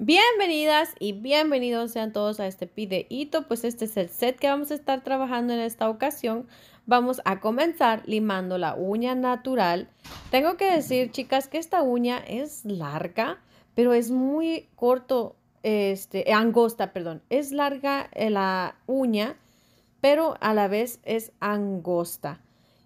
Bienvenidas y bienvenidos sean todos a este pideito, pues este es el set que vamos a estar trabajando en esta ocasión. Vamos a comenzar limando la uña natural. Tengo que decir, chicas, que esta uña es larga, pero es muy corto, este, eh, angosta, perdón. Es larga eh, la uña, pero a la vez es angosta.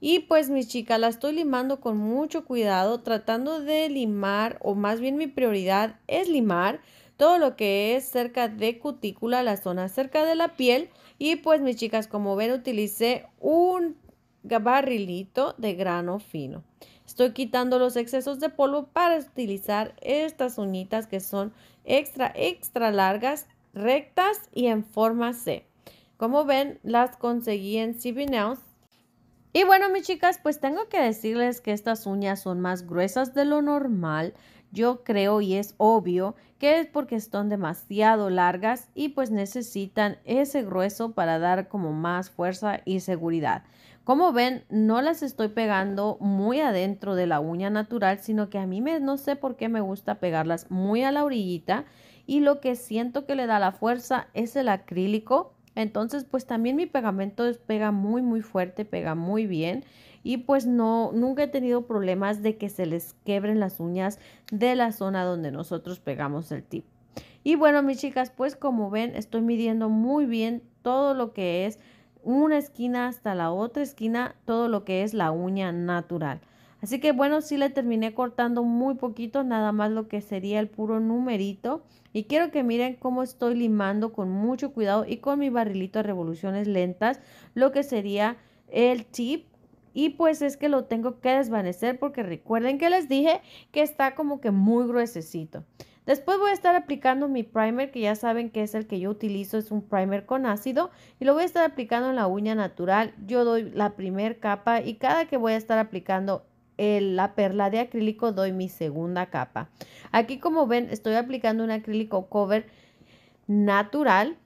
Y pues mis chicas, la estoy limando con mucho cuidado, tratando de limar, o más bien mi prioridad es limar todo lo que es cerca de cutícula, la zona cerca de la piel. Y pues mis chicas, como ven, utilicé un barrilito de grano fino. Estoy quitando los excesos de polvo para utilizar estas uñitas que son extra, extra largas, rectas y en forma C. Como ven, las conseguí en CB y bueno, mis chicas, pues tengo que decirles que estas uñas son más gruesas de lo normal. Yo creo y es obvio que es porque están demasiado largas y pues necesitan ese grueso para dar como más fuerza y seguridad. Como ven, no las estoy pegando muy adentro de la uña natural, sino que a mí me, no sé por qué me gusta pegarlas muy a la orillita y lo que siento que le da la fuerza es el acrílico entonces, pues también mi pegamento pega muy, muy fuerte, pega muy bien. Y pues no, nunca he tenido problemas de que se les quebren las uñas de la zona donde nosotros pegamos el tip. Y bueno, mis chicas, pues como ven, estoy midiendo muy bien todo lo que es una esquina hasta la otra esquina, todo lo que es la uña natural. Así que bueno, sí le terminé cortando muy poquito, nada más lo que sería el puro numerito. Y quiero que miren cómo estoy limando con mucho cuidado y con mi barrilito de revoluciones lentas lo que sería el tip. Y pues es que lo tengo que desvanecer porque recuerden que les dije que está como que muy gruesecito. Después voy a estar aplicando mi primer que ya saben que es el que yo utilizo, es un primer con ácido y lo voy a estar aplicando en la uña natural. Yo doy la primer capa y cada que voy a estar aplicando la perla de acrílico doy mi segunda capa. Aquí como ven estoy aplicando un acrílico cover natural.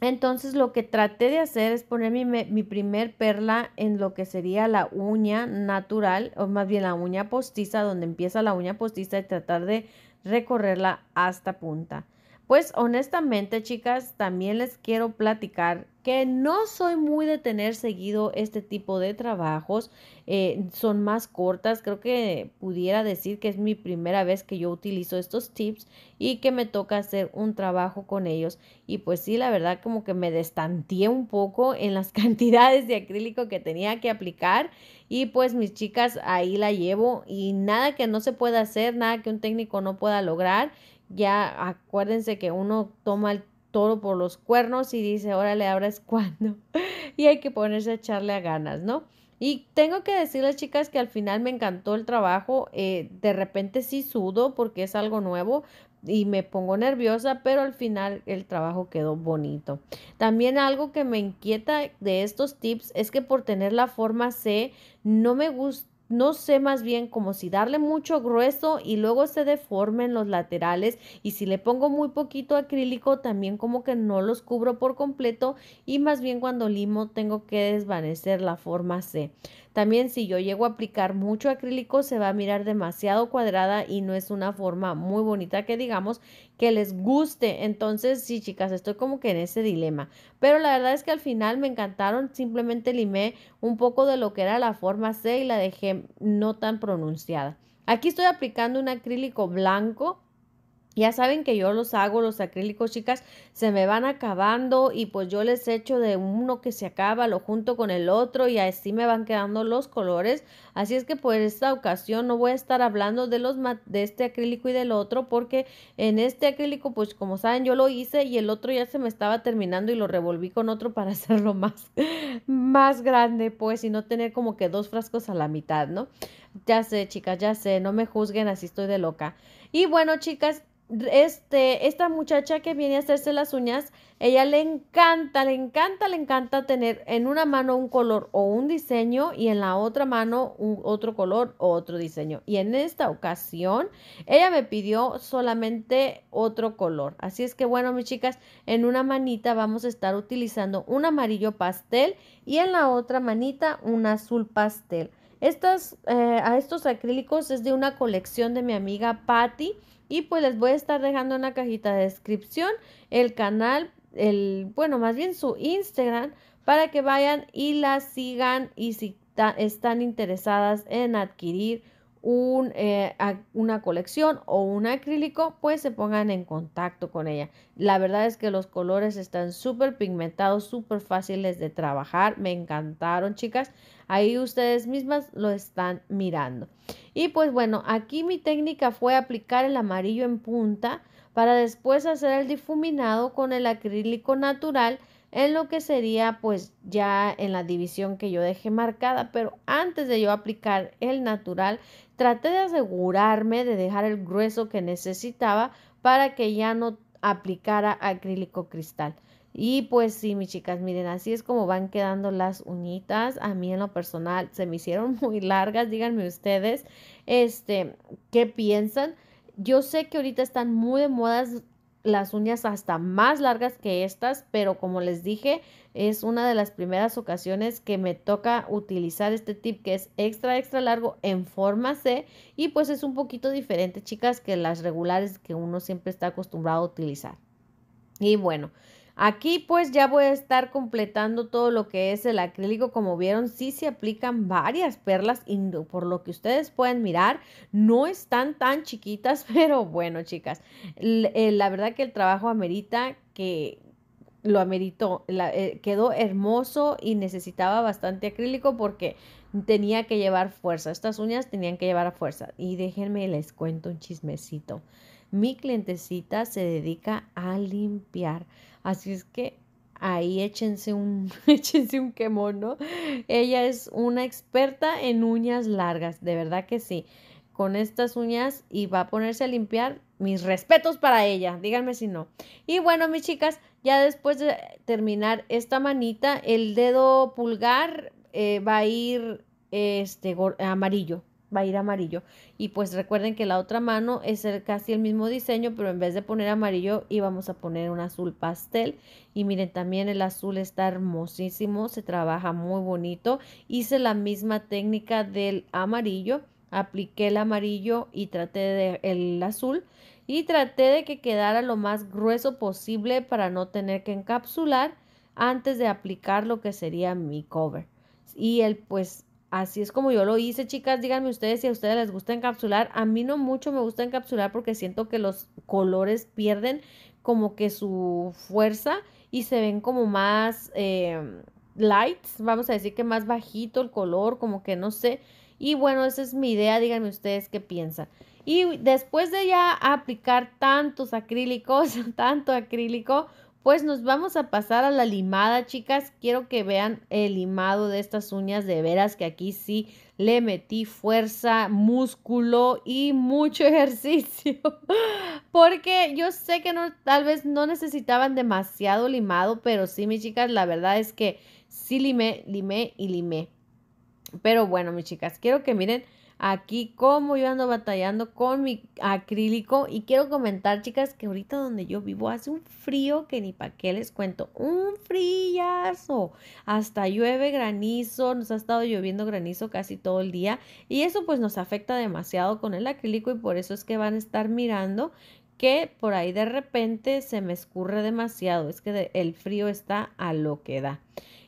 Entonces lo que traté de hacer es poner mi, mi, primer perla en lo que sería la uña natural o más bien la uña postiza donde empieza la uña postiza y tratar de recorrerla hasta punta. Pues honestamente, chicas, también les quiero platicar que no soy muy de tener seguido este tipo de trabajos. Eh, son más cortas. Creo que pudiera decir que es mi primera vez que yo utilizo estos tips y que me toca hacer un trabajo con ellos. Y pues sí, la verdad como que me destanteé un poco en las cantidades de acrílico que tenía que aplicar. Y pues mis chicas ahí la llevo y nada que no se pueda hacer, nada que un técnico no pueda lograr ya acuérdense que uno toma el toro por los cuernos y dice, órale, ahora es cuando. y hay que ponerse a echarle a ganas, ¿no? Y tengo que decirles, chicas, que al final me encantó el trabajo. Eh, de repente sí sudo porque es algo nuevo y me pongo nerviosa, pero al final el trabajo quedó bonito. También algo que me inquieta de estos tips es que por tener la forma C, no me gusta no sé más bien como si darle mucho grueso y luego se deformen los laterales y si le pongo muy poquito acrílico también como que no los cubro por completo y más bien cuando limo tengo que desvanecer la forma C. También si yo llego a aplicar mucho acrílico se va a mirar demasiado cuadrada y no es una forma muy bonita que digamos que les guste. Entonces, sí, chicas, estoy como que en ese dilema. Pero la verdad es que al final me encantaron. Simplemente limé un poco de lo que era la forma C y la dejé no tan pronunciada. Aquí estoy aplicando un acrílico blanco ya saben que yo los hago, los acrílicos, chicas, se me van acabando y pues yo les echo de uno que se acaba, lo junto con el otro y así me van quedando los colores. Así es que por esta ocasión no voy a estar hablando de, los, de este acrílico y del otro porque en este acrílico, pues como saben, yo lo hice y el otro ya se me estaba terminando y lo revolví con otro para hacerlo más, más grande, pues, y no tener como que dos frascos a la mitad, ¿no? Ya sé, chicas, ya sé, no me juzguen, así estoy de loca. Y bueno, chicas, este, esta muchacha que viene a hacerse las uñas, ella le encanta, le encanta, le encanta tener en una mano un color o un diseño y en la otra mano otro color o otro diseño. Y en esta ocasión, ella me pidió solamente otro color. Así es que bueno, mis chicas, en una manita vamos a estar utilizando un amarillo pastel y en la otra manita un azul pastel. Eh, a estos acrílicos es de una colección de mi amiga Patty y pues les voy a estar dejando en la cajita de descripción el canal, el, bueno, más bien su Instagram, para que vayan y la sigan y si están interesadas en adquirir eh, una colección o un acrílico, pues se pongan en contacto con ella. La verdad es que los colores están súper pigmentados, súper fáciles de trabajar. Me encantaron, chicas. Ahí ustedes mismas lo están mirando. Y pues bueno, aquí mi técnica fue aplicar el amarillo en punta para después hacer el difuminado con el acrílico natural en lo que sería pues ya en la división que yo dejé marcada, pero antes de yo aplicar el natural, traté de asegurarme de dejar el grueso que necesitaba para que ya no aplicara acrílico cristal. Y pues sí, mis chicas, miren, así es como van quedando las uñitas. A mí en lo personal se me hicieron muy largas, díganme ustedes, este, ¿qué piensan? Yo sé que ahorita están muy de modas las uñas hasta más largas que estas, pero como les dije, es una de las primeras ocasiones que me toca utilizar este tip que es extra, extra largo en forma C y pues es un poquito diferente, chicas, que las regulares que uno siempre está acostumbrado a utilizar. Y bueno, Aquí pues ya voy a estar completando todo lo que es el acrílico. Como vieron, sí se aplican varias perlas y por lo que ustedes pueden mirar, no están tan chiquitas, pero bueno, chicas, eh, la verdad que el trabajo amerita que lo ameritó, eh, quedó hermoso y necesitaba bastante acrílico porque tenía que llevar fuerza, estas uñas tenían que llevar fuerza. Y déjenme les cuento un chismecito. Mi clientecita se dedica a limpiar. Así es que ahí échense un, échense un quemón, ¿no? Ella es una experta en uñas largas, de verdad que sí. Con estas uñas y va a ponerse a limpiar. Mis respetos para ella, díganme si no. Y bueno, mis chicas, ya después de terminar esta manita, el dedo pulgar eh, va a ir este, amarillo, va a ir amarillo. Y pues recuerden que la otra mano es el, casi el mismo diseño, pero en vez de poner amarillo íbamos a poner un azul pastel. Y miren, también el azul está hermosísimo, se trabaja muy bonito. Hice la misma técnica del amarillo, apliqué el amarillo y traté de el azul. Y traté de que quedara lo más grueso posible para no tener que encapsular antes de aplicar lo que sería mi cover. Y el pues Así es como yo lo hice, chicas. Díganme ustedes si a ustedes les gusta encapsular. A mí no mucho me gusta encapsular porque siento que los colores pierden como que su fuerza y se ven como más em, light, vamos a decir que más bajito el color, como que no sé. Y bueno, esa es mi idea. Díganme ustedes qué piensan. Y después de ya aplicar tantos acrílicos, tanto acrílico, pues nos vamos a pasar a la limada, chicas. Quiero que vean el limado de estas uñas de veras que aquí sí le metí fuerza, músculo y mucho ejercicio. Porque yo sé que no, tal vez no necesitaban demasiado limado, pero sí, mis chicas, la verdad es que sí limé, limé y limé. Pero bueno, mis chicas, quiero que miren aquí como yo ando batallando con mi acrílico y quiero comentar chicas que ahorita donde yo vivo hace un frío que ni para qué les cuento, un frillazo, hasta llueve granizo, nos ha estado lloviendo granizo casi todo el día y eso pues nos afecta demasiado con el acrílico y por eso es que van a estar mirando que por ahí de repente se me escurre demasiado, es que el frío está a lo que da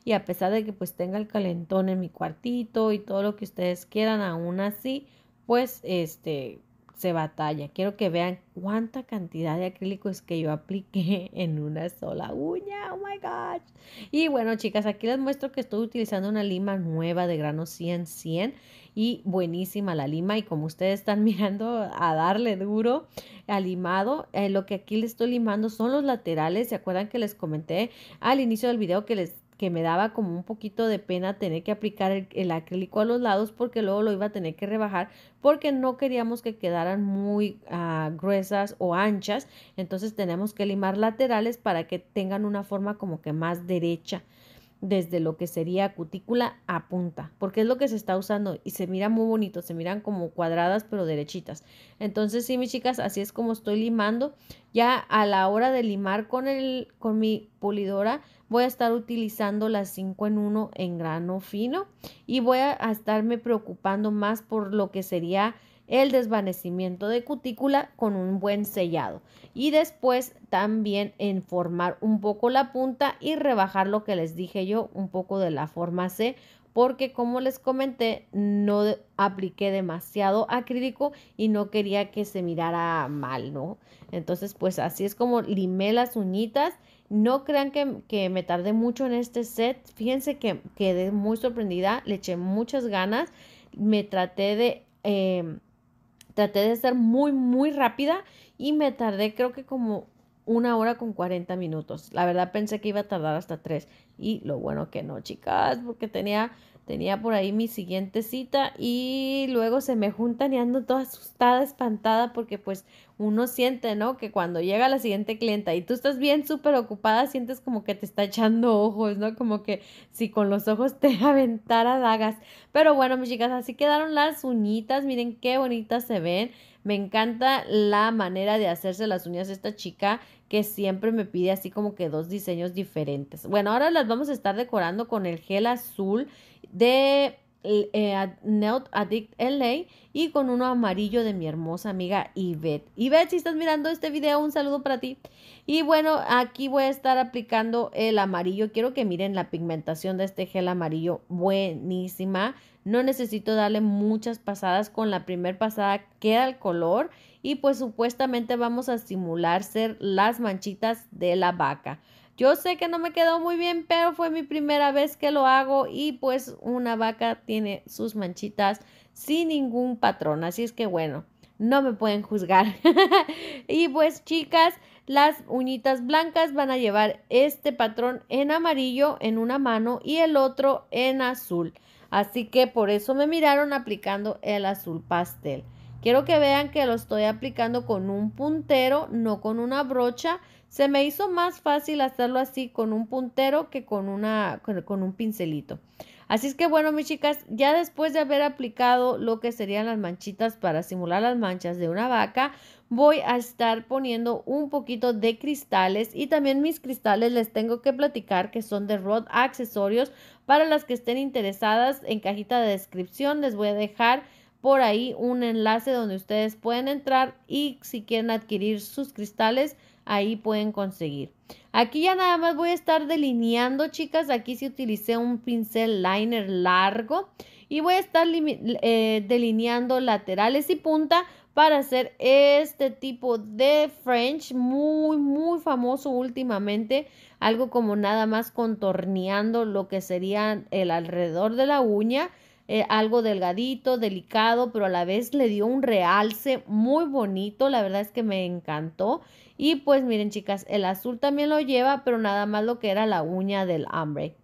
y a pesar de que pues tenga el calentón en mi cuartito y todo lo que ustedes quieran, aún así pues este se batalla. Quiero que vean cuánta cantidad de acrílico es que yo apliqué en una sola uña. Oh my gosh. Y bueno, chicas, aquí les muestro que estoy utilizando una lima nueva de grano 100 100 y buenísima la lima y como ustedes están mirando a darle duro al limado, eh, lo que aquí le estoy limando son los laterales. ¿Se acuerdan que les comenté al inicio del video que les que me daba como un poquito de pena tener que aplicar el, acrílico a los lados porque luego lo iba a tener que rebajar porque no queríamos que quedaran muy ah, gruesas o anchas entonces tenemos que limar laterales para que tengan una forma como que más derecha desde lo que sería cutícula a punta, porque es lo que se está usando y se mira muy bonito, se miran como cuadradas pero derechitas. Entonces sí, mis chicas, así es como estoy limando. Ya a la hora de limar con, el, con mi pulidora voy a estar utilizando las 5 en 1 en grano fino y voy a estarme preocupando más por lo que sería el desvanecimiento de cutícula con un buen sellado y después también en formar un poco la punta y rebajar lo que les dije yo un poco de la forma C porque como les comenté no apliqué demasiado acrílico y no quería que se mirara mal, ¿no? Entonces pues así es como limé las uñitas no crean que, me tardé mucho en este set. Fíjense que quedé muy sorprendida, le eché muchas ganas. Me traté de em, Traté de ser muy, muy rápida y me tardé creo que como una hora con 40 minutos. La verdad pensé que iba a tardar hasta tres. Y lo bueno que no, chicas, porque tenía, tenía por ahí mi siguiente cita y luego se me juntan y ando toda asustada, espantada, porque pues uno siente, ¿no? Que cuando llega la siguiente clienta y tú estás bien súper ocupada, sientes como que te está echando ojos, ¿no? Como que si con los ojos te aventara dagas. Pero bueno, mis chicas, así quedaron las uñitas. Miren qué bonitas se ven. Me encanta la manera de hacerse las uñas esta chica que siempre me pide así como que dos diseños diferentes. Bueno, ahora las vamos a estar decorando con el gel azul de eh, Addict LA y con uno amarillo de mi hermosa amiga Yvette. Yvette, si estás mirando este video, un saludo para ti. Y bueno, aquí voy a estar aplicando el amarillo. Quiero que miren la pigmentación de este gel amarillo. Buenísima. No necesito darle muchas pasadas. Con la primer pasada queda el color. Y pues supuestamente vamos a simular ser las manchitas de la vaca. Yo sé que no me quedó muy bien, pero fue mi primera vez que lo hago y pues una vaca tiene sus manchitas sin ningún patrón. Así es que bueno, no me pueden juzgar. y pues chicas, las uñitas blancas van a llevar este patrón en amarillo en una mano y el otro en azul. Así que por eso me miraron aplicando el azul pastel. Quiero que vean que lo estoy aplicando con un puntero, no con una brocha. Se me hizo más fácil hacerlo así con un puntero que con, una, con, un pincelito. Así es que bueno, mis chicas, ya después de haber aplicado lo que serían las manchitas para simular las manchas de una vaca, voy a estar poniendo un poquito de cristales y también mis cristales les tengo que platicar que son de Rod Accesorios. Para las que estén interesadas en cajita de descripción les voy a dejar por ahí un enlace donde ustedes pueden entrar y si quieren adquirir sus cristales, ahí pueden conseguir. Aquí ya nada más voy a estar delineando, chicas. Aquí sí utilicé un pincel liner largo y voy a estar eh, delineando laterales y punta para hacer este tipo de French muy, muy famoso últimamente. Algo como nada más contorneando lo que sería el alrededor de la uña. Eh, algo delgadito, delicado, pero a la vez le dio un realce muy bonito. La verdad es que me encantó. Y pues miren chicas, el azul también lo lleva, pero nada más lo que era la uña del hambre.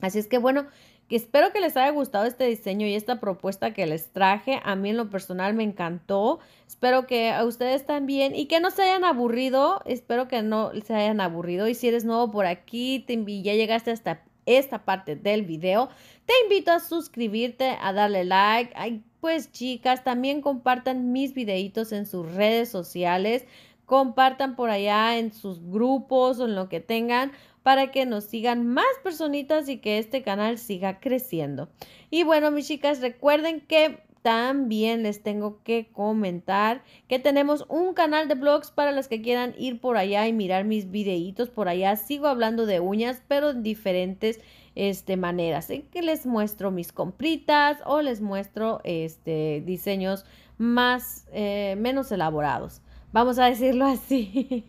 Así es que bueno, que espero que les haya gustado este diseño y esta propuesta que les traje. A mí en lo personal me encantó. Espero que a ustedes también y que no se hayan aburrido. Espero que no se hayan aburrido. Y si eres nuevo por aquí, te ya llegaste hasta esta parte del video, te invito a suscribirte, a darle like. pues chicas, también compartan mis videitos en sus redes sociales compartan por allá en sus grupos o en lo que tengan para que nos sigan más personitas y que este canal siga creciendo. Y bueno, mis chicas, recuerden que también les tengo que comentar que tenemos un canal de blogs para las que quieran ir por allá y mirar mis videitos por allá. Sigo hablando de uñas, pero en diferentes este, maneras. En que les muestro mis compritas o les muestro este, diseños más, eh, menos elaborados. Vamos a decirlo así.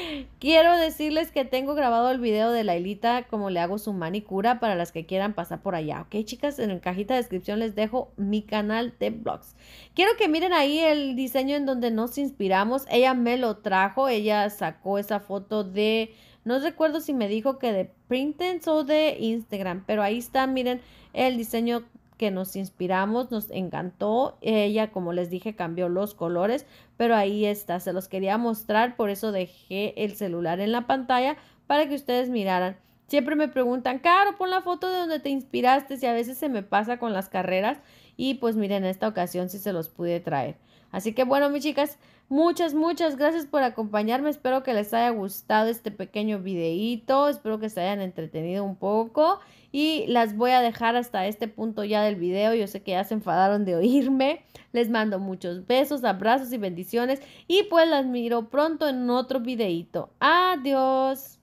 Quiero decirles que tengo grabado el video de Lailita, como le hago su manicura para las que quieran pasar por allá. Ok, chicas, en la cajita de descripción les dejo mi canal de blogs. Quiero que miren ahí el diseño en donde nos inspiramos. Ella me lo trajo, ella sacó esa foto de... No recuerdo si me dijo que de Pinterest o de Instagram, pero ahí está, miren el diseño que nos inspiramos, nos encantó. Ella, como les dije, cambió los colores, pero ahí está, se los quería mostrar, por eso dejé el celular en la pantalla para que ustedes miraran. Siempre me preguntan, Caro, pon la foto de donde te inspiraste, si a veces se me pasa con las carreras y pues miren, en esta ocasión sí se los pude traer. Así que bueno, mis chicas, Muchas, muchas gracias por acompañarme. Espero que les haya gustado este pequeño videíto. Espero que se hayan entretenido un poco. Y las voy a dejar hasta este punto ya del video. Yo sé que ya se enfadaron de oírme. Les mando muchos besos, abrazos y bendiciones. Y pues las miro pronto en otro videíto. Adiós.